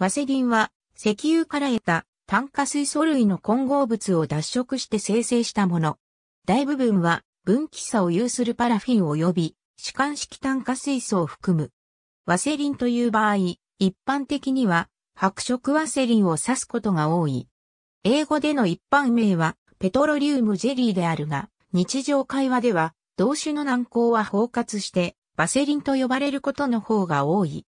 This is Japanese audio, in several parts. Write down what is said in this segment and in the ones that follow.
ワセリンは石油から得た炭化水素類の混合物を脱色して生成したもの。大部分は分岐差を有するパラフィン及び主観式炭化水素を含む。ワセリンという場合、一般的には白色ワセリンを指すことが多い。英語での一般名はペトロリウムジェリーであるが、日常会話では同種の軟膏は包括してワセリンと呼ばれることの方が多い。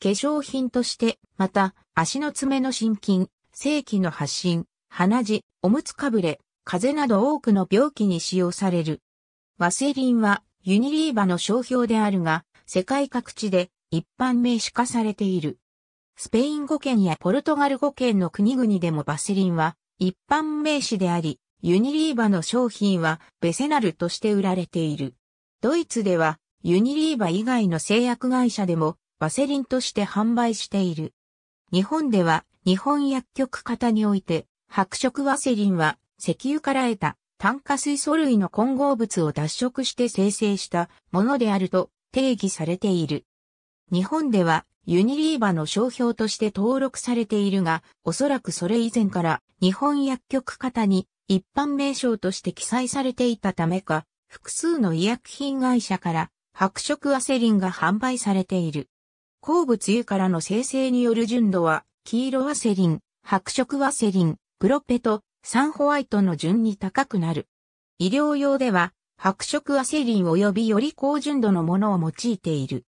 化粧品として、また、足の爪の心筋、正器の発疹、鼻血、おむつかぶれ、風邪など多くの病気に使用される。ワセリンはユニリーバの商標であるが、世界各地で一般名詞化されている。スペイン語圏やポルトガル語圏の国々でもバセリンは一般名詞であり、ユニリーバの商品はベセナルとして売られている。ドイツではユニリーバ以外の製薬会社でもワセリンとして販売している。日本では日本薬局型において白色ワセリンは石油から得た炭化水素類の混合物を脱色して生成したものであると定義されている。日本ではユニリーバの商標として登録されているが、おそらくそれ以前から日本薬局型に一般名称として記載されていたためか、複数の医薬品会社から白色ワセリンが販売されている。鉱物油からの生成による純度は、黄色ワセリン、白色ワセリン、黒ペとサンホワイトの順に高くなる。医療用では、白色アセリン及びより高純度のものを用いている。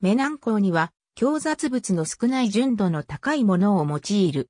メナンコウには、強雑物の少ない純度の高いものを用いる。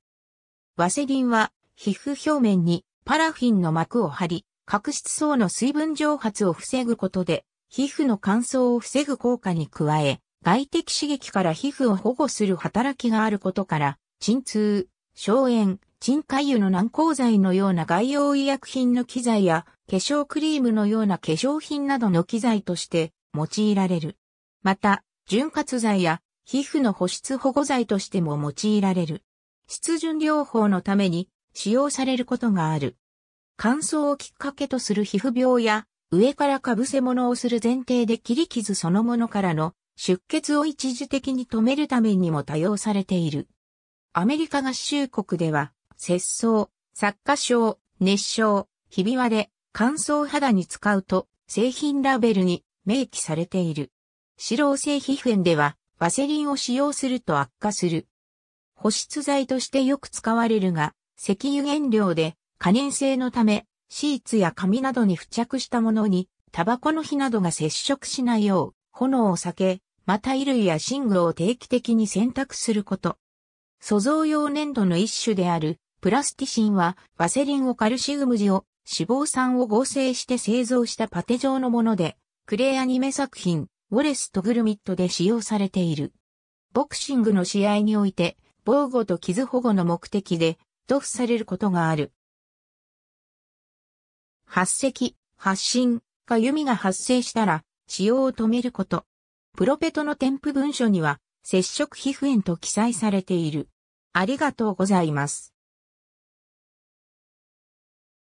ワセリンは、皮膚表面にパラフィンの膜を張り、角質層の水分蒸発を防ぐことで、皮膚の乾燥を防ぐ効果に加え、外的刺激から皮膚を保護する働きがあることから、鎮痛、消炎、鎮火油の軟膏剤のような外用医薬品の機材や化粧クリームのような化粧品などの機材として用いられる。また、潤滑剤や皮膚の保湿保護剤としても用いられる。湿潤療法のために使用されることがある。乾燥をきっかけとする皮膚病や上からかぶせ物をする前提で切り傷そのものからの出血を一時的に止めるためにも多用されている。アメリカ合衆国では、節操、作家症、熱症、ひび割れ、乾燥肌に使うと、製品ラベルに明記されている。脂漏性皮膚炎では、ワセリンを使用すると悪化する。保湿剤としてよく使われるが、石油原料で可燃性のため、シーツや紙などに付着したものに、タバコの火などが接触しないよう、炎を避け、また衣類や寝具を定期的に洗濯すること。素造用粘土の一種であるプラスティシンはワセリンをカルシウムを脂肪酸を合成して製造したパテ状のもので、クレイアニメ作品、ウォレスとグルミットで使用されている。ボクシングの試合において、防護と傷保護の目的で、塗布されることがある。発石、発進か弓が発生したら、使用を止めること。プロペトの添付文書には、接触皮膚炎と記載されている。ありがとうございます。